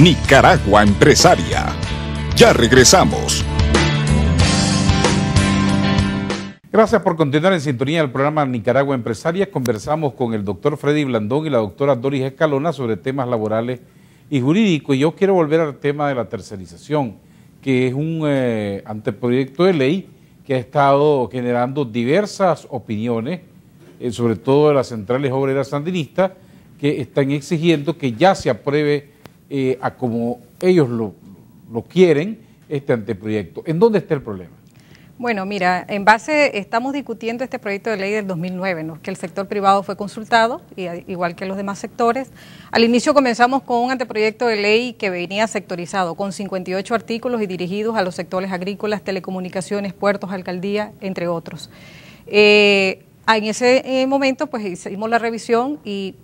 Nicaragua Empresaria. Ya regresamos. Gracias por continuar en sintonía del programa Nicaragua Empresaria. Conversamos con el doctor Freddy Blandón y la doctora Doris Escalona sobre temas laborales y jurídicos. Y yo quiero volver al tema de la tercerización, que es un eh, anteproyecto de ley que ha estado generando diversas opiniones, eh, sobre todo de las centrales obreras sandinistas, que están exigiendo que ya se apruebe eh, a como ellos lo, quieren este anteproyecto. ¿En dónde está el problema? Bueno, mira, en base, estamos discutiendo este proyecto de ley del 2009, ¿no? que el sector privado fue consultado, y, igual que los demás sectores. Al inicio comenzamos con un anteproyecto de ley que venía sectorizado, con 58 artículos y dirigidos a los sectores agrícolas, telecomunicaciones, puertos, alcaldía, entre otros. Eh, en ese eh, momento, pues hicimos la revisión y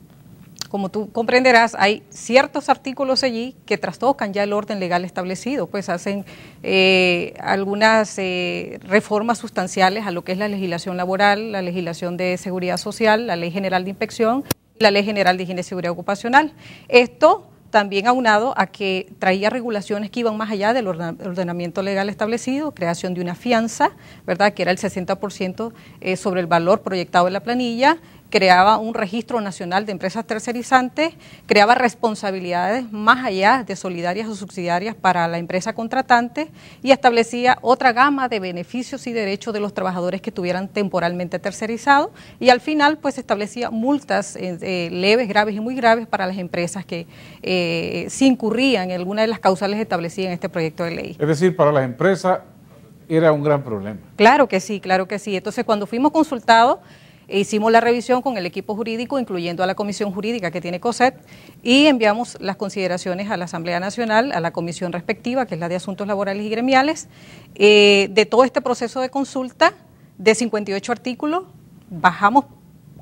como tú comprenderás, hay ciertos artículos allí que trastocan ya el orden legal establecido, pues hacen eh, algunas eh, reformas sustanciales a lo que es la legislación laboral, la legislación de seguridad social, la ley general de inspección, la ley general de higiene y seguridad ocupacional. Esto también aunado a que traía regulaciones que iban más allá del ordenamiento legal establecido, creación de una fianza, ¿verdad? que era el 60% eh, sobre el valor proyectado en la planilla, creaba un registro nacional de empresas tercerizantes, creaba responsabilidades más allá de solidarias o subsidiarias para la empresa contratante y establecía otra gama de beneficios y derechos de los trabajadores que estuvieran temporalmente tercerizados y al final pues establecía multas eh, eh, leves, graves y muy graves para las empresas que eh, se incurrían en alguna de las causales establecidas en este proyecto de ley. Es decir, para las empresas era un gran problema. Claro que sí, claro que sí. Entonces cuando fuimos consultados hicimos la revisión con el equipo jurídico, incluyendo a la comisión jurídica que tiene COSET, y enviamos las consideraciones a la Asamblea Nacional, a la comisión respectiva, que es la de Asuntos Laborales y Gremiales, eh, de todo este proceso de consulta de 58 artículos, bajamos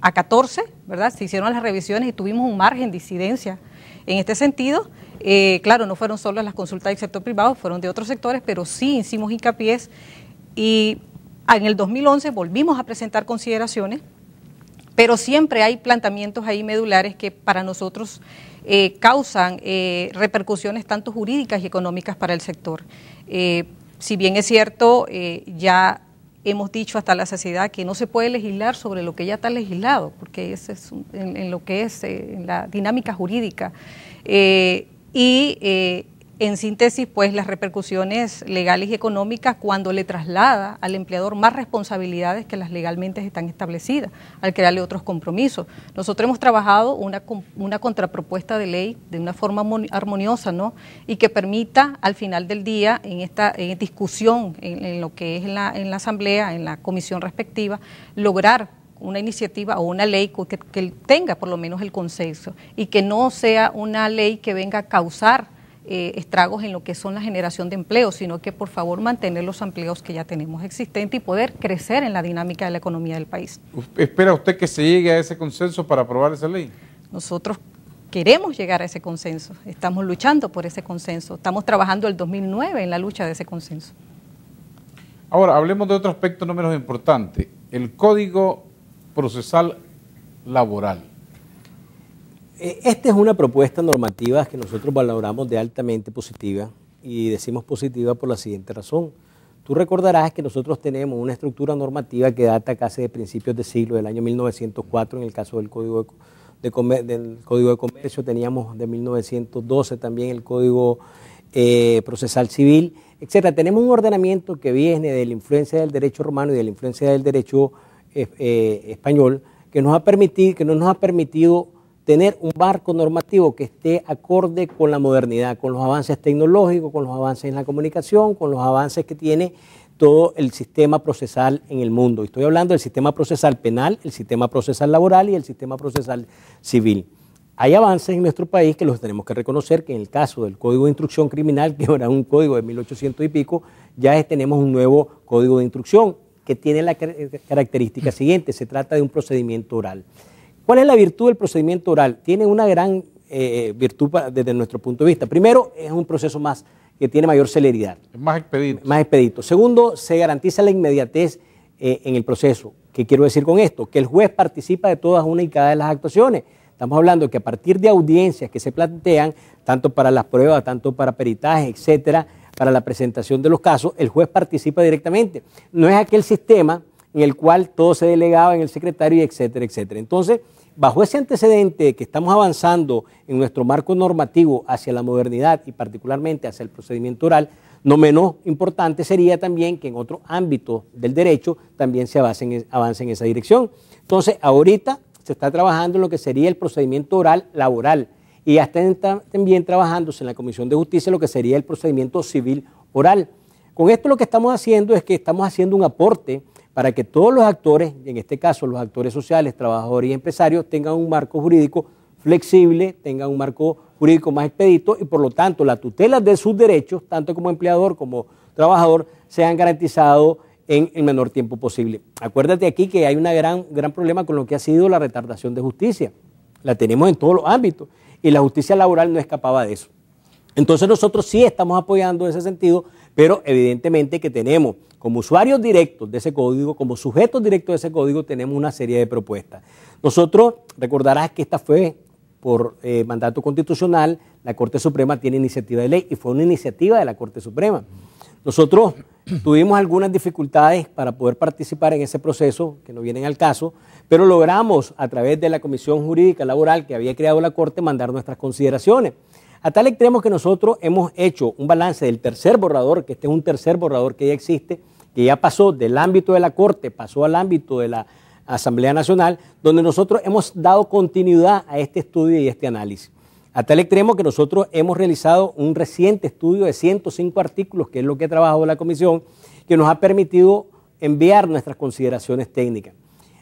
a 14, ¿verdad? Se hicieron las revisiones y tuvimos un margen de incidencia en este sentido. Eh, claro, no fueron solo las consultas del sector privado, fueron de otros sectores, pero sí hicimos hincapiés y en el 2011 volvimos a presentar consideraciones pero siempre hay planteamientos ahí medulares que para nosotros eh, causan eh, repercusiones tanto jurídicas y económicas para el sector. Eh, si bien es cierto, ya hemos dicho hasta la saciedad que no se puede legislar sobre lo que ya está legislado, porque eso es en, lo que es la dinámica jurídica. y en síntesis, pues las repercusiones legales y económicas cuando le traslada al empleador más responsabilidades que las legalmente están establecidas, al crearle otros compromisos. Nosotros hemos trabajado una, contrapropuesta de ley de una forma armoniosa, ¿no? Y que permita al final del día, en esta discusión, en, lo que es en la, asamblea, en la comisión respectiva, lograr una iniciativa o una ley que tenga por lo menos el consenso y que no sea una ley que venga a causar eh, estragos en lo que son la generación de empleo, sino que por favor mantener los empleos que ya tenemos existentes y poder crecer en la dinámica de la economía del país. ¿Espera usted que se llegue a ese consenso para aprobar esa ley? Nosotros queremos llegar a ese consenso, estamos luchando por ese consenso, estamos trabajando el 2009 en la lucha de ese consenso. Ahora, hablemos de otro aspecto no menos importante, el Código Procesal Laboral. Eh, esta es una propuesta normativa que nosotros valoramos de altamente positiva y decimos positiva por la siguiente razón. Tú recordarás que nosotros tenemos una estructura normativa que data casi de principios de siglo, del año 1904 en el caso del Código de, de Comercio, teníamos de 1912 también el Código eh, Procesal Civil, etcétera. Tenemos un ordenamiento que viene de la influencia del derecho romano y de la influencia del derecho eh, español que nos ha permitido, que no nos ha permitido tener un marco normativo que esté acorde con la modernidad, con los avances tecnológicos, con los avances en la comunicación, con los avances que tiene todo el sistema procesal en el mundo. Estoy hablando del sistema procesal penal, el sistema procesal laboral y el sistema procesal civil. Hay avances en nuestro país que los tenemos que reconocer, que en el caso del Código de Instrucción Criminal, que era un código de 1800 y pico, ya tenemos un nuevo Código de Instrucción que tiene la característica siguiente, se trata de un procedimiento oral. ¿Cuál es la virtud del procedimiento oral? Tiene una gran eh, virtud desde nuestro punto de vista. Primero, es un proceso más que tiene mayor celeridad. Es más expedito. Más expedito. Segundo, se garantiza la inmediatez eh, en el proceso. ¿Qué quiero decir con esto? Que el juez participa de todas una y cada de las actuaciones. Estamos hablando que a partir de audiencias que se plantean, tanto para las pruebas, tanto para peritajes, etcétera, para la presentación de los casos, el juez participa directamente. No es aquel sistema en el cual todo se delegaba en el secretario, etcétera, etcétera. Entonces, bajo ese antecedente de que estamos avanzando en nuestro marco normativo hacia la modernidad y particularmente hacia el procedimiento oral, no menos importante sería también que en otro ámbito del derecho también se avance en, esa dirección. Entonces, ahorita se está trabajando en lo que sería el procedimiento oral laboral y ya también trabajándose en la Comisión de Justicia lo que sería el procedimiento civil oral. Con esto lo que estamos haciendo es que estamos haciendo un aporte para que todos los actores, en este caso los actores sociales, trabajadores y empresarios, tengan un marco jurídico flexible, tengan un marco jurídico más expedito y por lo tanto la tutela de sus derechos, tanto como empleador como trabajador, sean garantizados en el menor tiempo posible. Acuérdate aquí que hay un gran, gran problema con lo que ha sido la retardación de justicia. La tenemos en todos los ámbitos y la justicia laboral no escapaba de eso. Entonces nosotros sí estamos apoyando en ese sentido, pero evidentemente que tenemos como usuarios directos de ese código, como sujetos directos de ese código, tenemos una serie de propuestas. Nosotros, recordarás que esta fue por eh, mandato constitucional, la Corte Suprema tiene iniciativa de ley y fue una iniciativa de la Corte Suprema. Nosotros tuvimos algunas dificultades para poder participar en ese proceso, que no vienen al caso, pero logramos a través de la Comisión Jurídica Laboral que había creado la Corte mandar nuestras consideraciones. A tal extremo que nosotros hemos hecho un balance del tercer borrador, que este es un tercer borrador que ya existe, que ya pasó del ámbito de la Corte, pasó al ámbito de la Asamblea Nacional, donde nosotros hemos dado continuidad a este estudio y este análisis. Hasta el extremo que nosotros hemos realizado un reciente estudio de 105 artículos, que es lo que ha trabajado la Comisión, que nos ha permitido enviar nuestras consideraciones técnicas.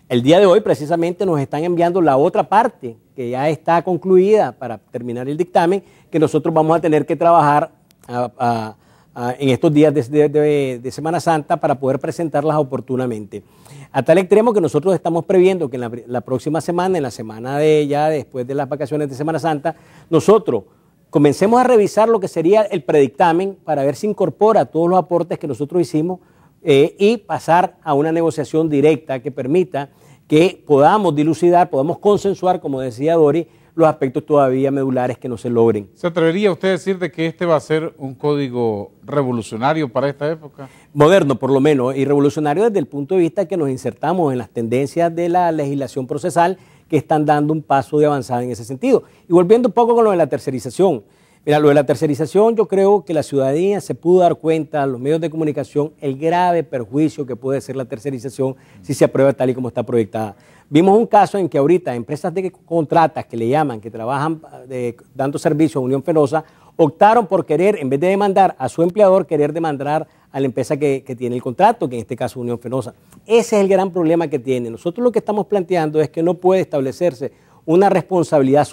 El día de hoy precisamente nos están enviando la otra parte que ya está concluida para terminar el dictamen, que nosotros vamos a tener que trabajar a, Ah, en estos días de, Semana Santa para poder presentarlas oportunamente. A tal extremo que nosotros estamos previendo que en la, próxima semana, en la semana de ya después de las vacaciones de Semana Santa, nosotros comencemos a revisar lo que sería el predictamen para ver si incorpora todos los aportes que nosotros hicimos eh, y pasar a una negociación directa que permita que podamos dilucidar, podamos consensuar, como decía Dori, los aspectos todavía medulares que no se logren. ¿Se atrevería usted a decir de que este va a ser un código revolucionario para esta época? Moderno, por lo menos, y revolucionario desde el punto de vista que nos insertamos en las tendencias de la legislación procesal que están dando un paso de avanzada en ese sentido. Y volviendo un poco con lo de la tercerización. Mira, lo de la tercerización, yo creo que la ciudadanía se pudo dar cuenta, los medios de comunicación, el grave perjuicio que puede ser la tercerización si se aprueba tal y como está proyectada. Vimos un caso en que ahorita empresas de contratas que le llaman, que trabajan eh, dando servicio a Unión Fenosa, optaron por querer, en vez de demandar a su empleador, querer demandar a la empresa que, tiene el contrato, que en este caso Unión Fenosa. Ese es el gran problema que tiene. Nosotros lo que estamos planteando es que no puede establecerse una responsabilidad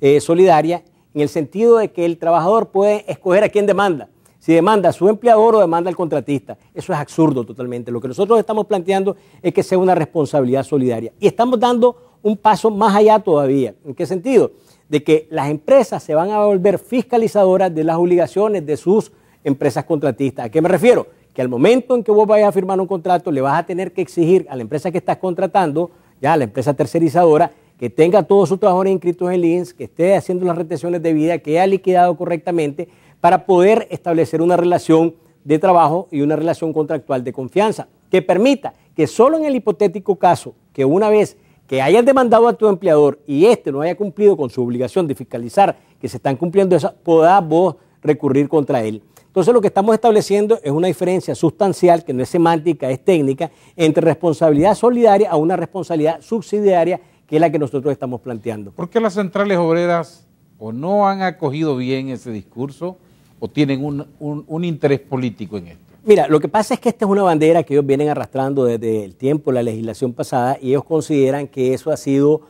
eh, solidaria en el sentido de que el trabajador puede escoger a quién demanda si demanda a su empleador o demanda al contratista. Eso es absurdo totalmente. Lo que nosotros estamos planteando es que sea una responsabilidad solidaria. Y estamos dando un paso más allá todavía. ¿En qué sentido? De que las empresas se van a volver fiscalizadoras de las obligaciones de sus empresas contratistas. ¿A qué me refiero? Que al momento en que vos vayas a firmar un contrato, le vas a tener que exigir a la empresa que estás contratando, ya a la empresa tercerizadora, que tenga todos sus trabajadores inscritos en INSS, que esté haciendo las retenciones de vida, que haya liquidado correctamente para poder establecer una relación de trabajo y una relación contractual de confianza que permita que solo en el hipotético caso que una vez que hayas demandado a tu empleador y éste no haya cumplido con su obligación de fiscalizar que se están cumpliendo esas, podás vos recurrir contra él. Entonces lo que estamos estableciendo es una diferencia sustancial, que no es semántica, es técnica, entre responsabilidad solidaria a una responsabilidad subsidiaria, que es la que nosotros estamos planteando. ¿Por qué las centrales obreras o no han acogido bien ese discurso o tienen un, interés político en esto? Mira, lo que pasa es que esta es una bandera que ellos vienen arrastrando desde el tiempo, la legislación pasada, y ellos consideran que eso ha sido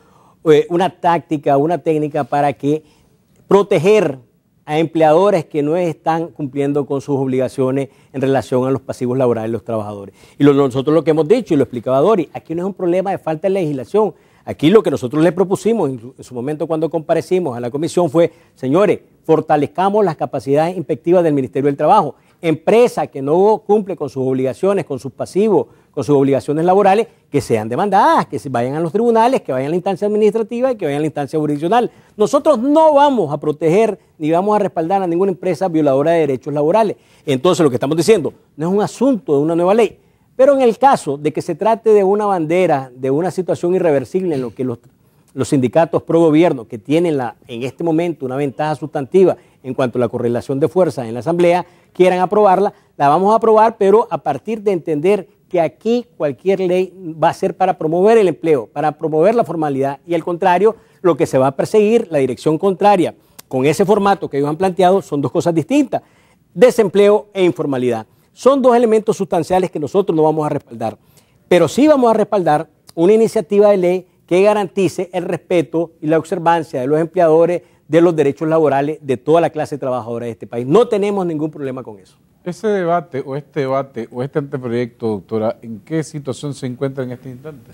eh, una táctica, una técnica para que proteger a empleadores que no están cumpliendo con sus obligaciones en relación a los pasivos laborales de los trabajadores. Y nosotros lo que hemos dicho, y lo explicaba Dori, aquí no es un problema de falta de legislación, Aquí lo que nosotros le propusimos en su momento cuando comparecimos a la comisión fue, señores, fortalezcamos las capacidades inspectivas del Ministerio del Trabajo. Empresa que no cumple con sus obligaciones, con sus pasivos, con sus obligaciones laborales, que sean demandadas, que vayan a los tribunales, que vayan a la instancia administrativa y que vayan a la instancia jurisdiccional. Nosotros no vamos a proteger ni vamos a respaldar a ninguna empresa violadora de derechos laborales. Entonces lo que estamos diciendo no es un asunto de una nueva ley, pero en el caso de que se trate de una bandera, de una situación irreversible en lo que los, sindicatos pro gobierno, que tienen en este momento una ventaja sustantiva en cuanto a la correlación de fuerzas en la Asamblea, quieran aprobarla, la vamos a aprobar, pero a partir de entender que aquí cualquier ley va a ser para promover el empleo, para promover la formalidad y al contrario, lo que se va a perseguir, la dirección contraria, con ese formato que ellos han planteado, son dos cosas distintas, desempleo e informalidad. Son dos elementos sustanciales que nosotros no vamos a respaldar, pero sí vamos a respaldar una iniciativa de ley que garantice el respeto y la observancia de los empleadores de los derechos laborales de toda la clase trabajadora de este país. No tenemos ningún problema con eso. Ese debate o este debate o este anteproyecto, doctora, ¿en qué situación se encuentra en este instante?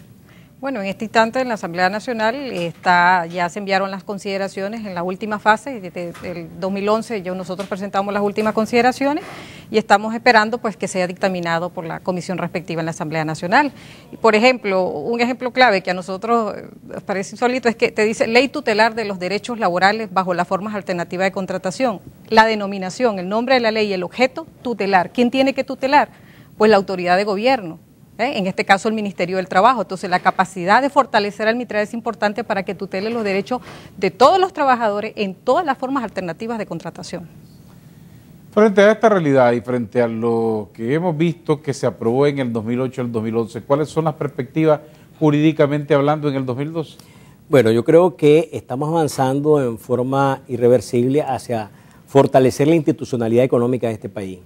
Bueno, en este instante en la Asamblea Nacional está, ya se enviaron las consideraciones en la última fase, desde el 2011 yo, nosotros presentamos las últimas consideraciones y estamos esperando pues que sea dictaminado por la comisión respectiva en la Asamblea Nacional. Por ejemplo, un ejemplo clave que a nosotros eh, nos parece insólito es que te dice ley tutelar de los derechos laborales bajo las formas alternativas de contratación, la denominación, el nombre de la ley y el objeto tutelar. ¿Quién tiene que tutelar? Pues la autoridad de gobierno ¿eh? en este caso el Ministerio del Trabajo. Entonces, la capacidad de fortalecer al MITRA es importante para que tutele los derechos de todos los trabajadores en todas las formas alternativas de contratación. Frente a esta realidad y frente a lo que hemos visto que se aprobó en el 2008 y el 2011, ¿cuáles son las perspectivas jurídicamente hablando en el 2012? Bueno, yo creo que estamos avanzando en forma irreversible hacia fortalecer la institucionalidad económica de este país.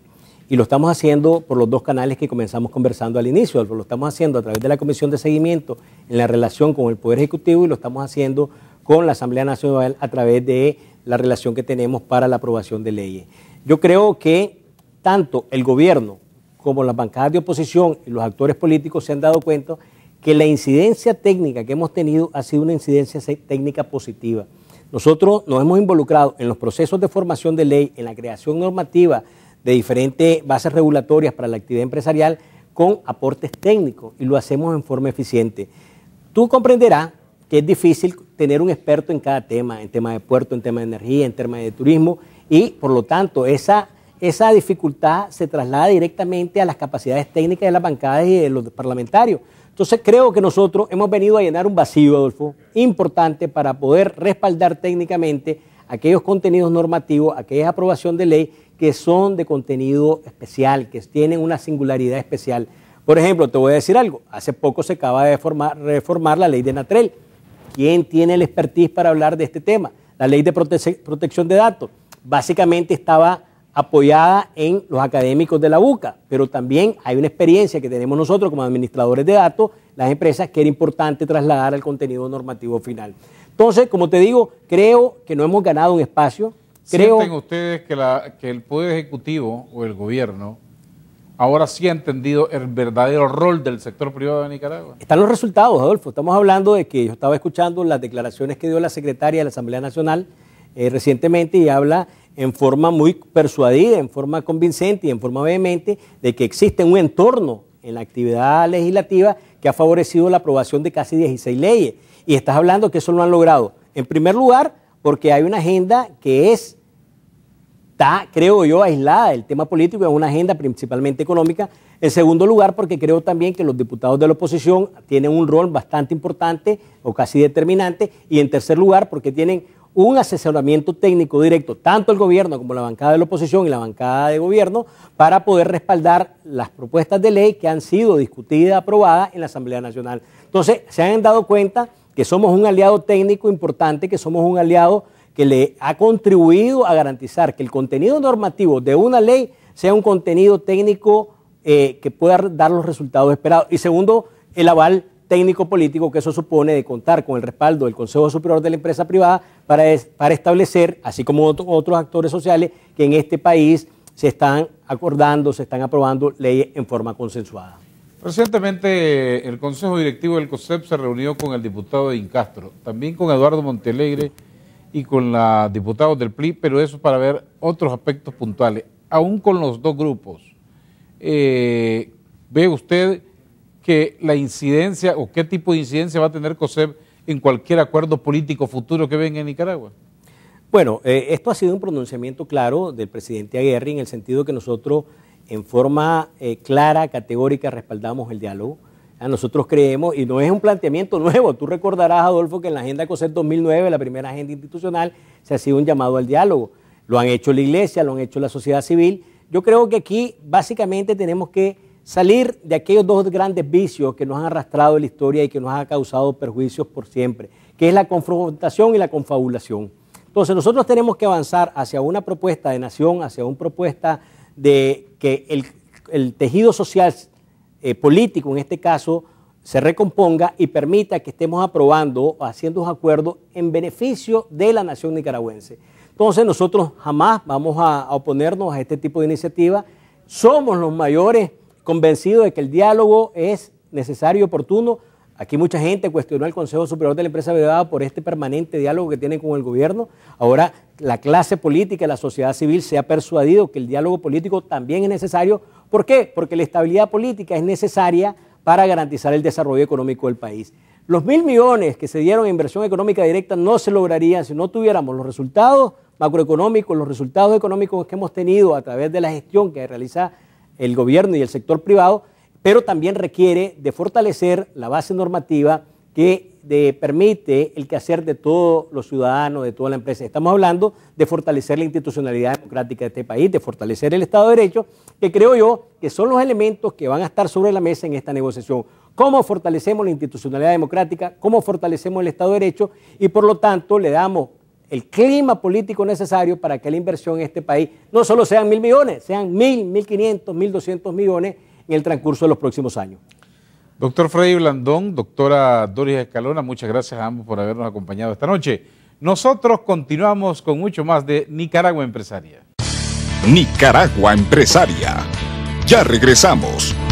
Y lo estamos haciendo por los dos canales que comenzamos conversando al inicio. Lo estamos haciendo a través de la Comisión de Seguimiento en la relación con el Poder Ejecutivo y lo estamos haciendo con la Asamblea Nacional a través de la relación que tenemos para la aprobación de leyes. Yo creo que tanto el gobierno como las bancadas de oposición y los actores políticos se han dado cuenta que la incidencia técnica que hemos tenido ha sido una incidencia técnica positiva. Nosotros nos hemos involucrado en los procesos de formación de ley, en la creación normativa de diferentes bases regulatorias para la actividad empresarial con aportes técnicos y lo hacemos en forma eficiente. Tú comprenderás que es difícil tener un experto en cada tema, en tema de puerto, en tema de energía, en tema de turismo y por lo tanto esa, esa dificultad se traslada directamente a las capacidades técnicas de las bancadas y de los parlamentarios. Entonces creo que nosotros hemos venido a llenar un vacío, Adolfo, importante para poder respaldar técnicamente aquellos contenidos normativos, aquella aprobación de ley que son de contenido especial, que tienen una singularidad especial. Por ejemplo, te voy a decir algo, hace poco se acaba de reformar la ley de Natrel. ¿Quién tiene el expertise para hablar de este tema? La ley de protección de datos. Básicamente estaba apoyada en los académicos de la UCA, pero también hay una experiencia que tenemos nosotros como administradores de datos, las empresas, que era importante trasladar al contenido normativo final. Entonces, como te digo, creo que no hemos ganado un espacio, Creen ¿Sienten ustedes que, el Poder Ejecutivo o el gobierno ahora sí ha entendido el verdadero rol del sector privado de Nicaragua? Están los resultados, Adolfo. Estamos hablando de que yo estaba escuchando las declaraciones que dio la secretaria de la Asamblea Nacional eh, recientemente y habla en forma muy persuadida, en forma convincente y en forma vehemente de que existe un entorno en la actividad legislativa que ha favorecido la aprobación de casi 16 leyes. Y estás hablando que eso lo han logrado. En primer lugar, porque hay una agenda que es, está, creo yo, aislada del tema político, es una agenda principalmente económica. En segundo lugar, porque creo también que los diputados de la oposición tienen un rol bastante importante o casi determinante. Y en tercer lugar, porque tienen un asesoramiento técnico directo, tanto el gobierno como la bancada de la oposición y la bancada de gobierno, para poder respaldar las propuestas de ley que han sido discutidas, aprobadas en la Asamblea Nacional. Entonces, se han dado cuenta que somos un aliado técnico importante, que somos un aliado que le ha contribuido a garantizar que el contenido normativo de una ley sea un contenido técnico eh, que pueda dar los resultados esperados. Y segundo, el aval técnico-político que eso supone de contar con el respaldo del Consejo Superior de la Empresa Privada para, para establecer, así como otros actores sociales, que en este país se están acordando, se están aprobando leyes en forma consensuada. Recientemente el Consejo Directivo del COSEP se reunió con el diputado de Incastro, también con Eduardo Montelegre y con la diputados del PLI, pero eso para ver otros aspectos puntuales, aún con los dos grupos. Eh, ¿Ve usted que la incidencia o qué tipo de incidencia va a tener COSEP en cualquier acuerdo político futuro que venga en Nicaragua? Bueno, eh, esto ha sido un pronunciamiento claro del presidente Aguirre en el sentido que nosotros en forma eh, clara, categórica, respaldamos el diálogo. nosotros creemos, y no es un planteamiento nuevo, tú recordarás, Adolfo, que en la Agenda COSET 2009, la primera agenda institucional, se ha sido un llamado al diálogo. Lo han hecho la Iglesia, lo han hecho la sociedad civil. Yo creo que aquí básicamente tenemos que salir de aquellos dos grandes vicios que nos han arrastrado en la historia y que nos han causado perjuicios por siempre, que es la confrontación y la confabulación. Entonces nosotros tenemos que avanzar hacia una propuesta de nación, hacia una propuesta de que el, tejido social eh, político, en este caso, se recomponga y permita que estemos aprobando o haciendo un acuerdo en beneficio de la nación nicaragüense. Entonces nosotros jamás vamos a, oponernos a este tipo de iniciativa. Somos los mayores convencidos de que el diálogo es necesario y oportuno Aquí mucha gente cuestionó al Consejo Superior de la Empresa Privada por este permanente diálogo que tiene con el gobierno. Ahora la clase política, la sociedad civil se ha persuadido que el diálogo político también es necesario. ¿Por qué? Porque la estabilidad política es necesaria para garantizar el desarrollo económico del país. Los mil millones que se dieron en inversión económica directa no se lograrían si no tuviéramos los resultados macroeconómicos, los resultados económicos que hemos tenido a través de la gestión que realiza el gobierno y el sector privado pero también requiere de fortalecer la base normativa que permite el quehacer de todos los ciudadanos, de toda la empresa. Estamos hablando de fortalecer la institucionalidad democrática de este país, de fortalecer el Estado de Derecho, que creo yo que son los elementos que van a estar sobre la mesa en esta negociación. Cómo fortalecemos la institucionalidad democrática, cómo fortalecemos el Estado de Derecho y por lo tanto le damos el clima político necesario para que la inversión en este país no solo sean mil millones, sean mil, mil quinientos, mil doscientos millones en el transcurso de los próximos años. Doctor Freddy Blandón, doctora Doris Escalona, muchas gracias a ambos por habernos acompañado esta noche. Nosotros continuamos con mucho más de Nicaragua Empresaria. Nicaragua Empresaria. Ya regresamos.